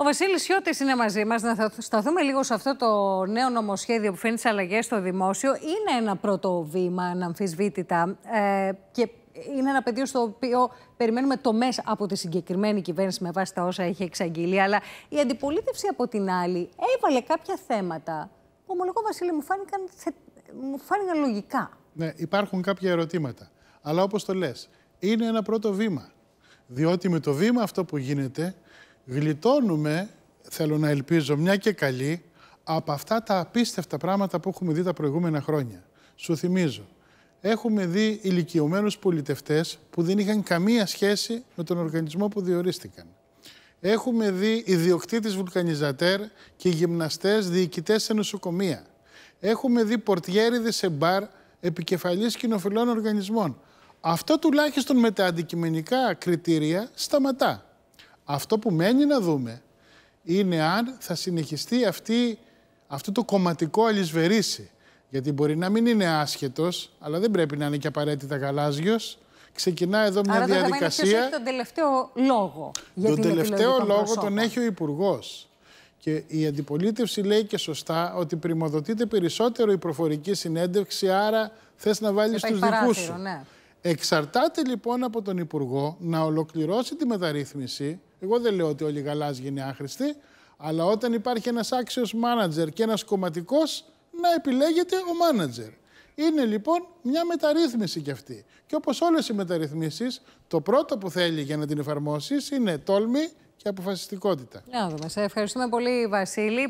Ο Βασίλης Σιώτης είναι μαζί μας. Να σταθούμε λίγο σε αυτό το νέο νομοσχέδιο που φέρνει τις αλλαγές στο δημόσιο. Είναι ένα πρώτο βήμα, αναμφισβήτητα. Ε, και είναι ένα πεδίο στο οποίο περιμένουμε τομές από τη συγκεκριμένη κυβέρνηση με βάση τα όσα έχει εξαγγείλει. Αλλά η αντιπολίτευση από την άλλη έβαλε κάποια θέματα που ομολογώ, Βασίλη, μου φάνηκαν, θε... μου φάνηκαν λογικά. Ναι, υπάρχουν κάποια ερωτήματα. Αλλά όπως το λες, είναι ένα πρώτο βήμα. Διότι με το βήμα αυτό που γίνεται, γλιτώνουμε, θέλω να ελπίζω, μια και καλή, από αυτά τα απίστευτα πράγματα που έχουμε δει τα προηγούμενα χρόνια. Σου θυμίζω, έχουμε δει ηλικιωμένους πολιτευτές που δεν είχαν καμία σχέση με τον οργανισμό που διορίστηκαν. Έχουμε δει ιδιοκτήτες βουλκανιζατέρ και γυμναστές διοικητές σε νοσοκομεία. Έχουμε δει πορτιέριδες σε μπαρ επικεφαλής κοινοφιλών οργανισμών. Αυτό τουλάχιστον με τα αντικειμενικά κριτήρια σταματά. Αυτό που μένει να δούμε είναι αν θα συνεχιστεί αυτή, αυτό το κομματικό αλυσβερίσι. Γιατί μπορεί να μην είναι άσχετος, αλλά δεν πρέπει να είναι και απαραίτητα γαλάζιος. Ξεκινά εδώ μια Άρα, διαδικασία. Άρα έχει τον τελευταίο λόγο για Τον τελευταίο λόγο προσώπων. τον έχει ο υπουργός. Και η αντιπολίτευση λέει και σωστά ότι πρημοδοτείται περισσότερο η προφορική συνέντευξη, άρα θες να βάλεις τους δικού σου. Ναι. Εξαρτάται λοιπόν από τον Υπουργό να ολοκληρώσει τη μεταρρύθμιση εγώ δεν λέω ότι όλοι οι γαλάζιοι είναι άχρηστοι, αλλά όταν υπάρχει ένας άξιος μάνατζερ και ένας κομματικός, να επιλέγεται ο μάνατζερ. Είναι λοιπόν μια μεταρρύθμιση κι αυτή. Και όπως όλες οι μεταρρυθμίσεις, το πρώτο που θέλει για να την εφαρμόσεις είναι τόλμη και αποφασιστικότητα. Να δούμε. Σε ευχαριστούμε πολύ, Βασίλη.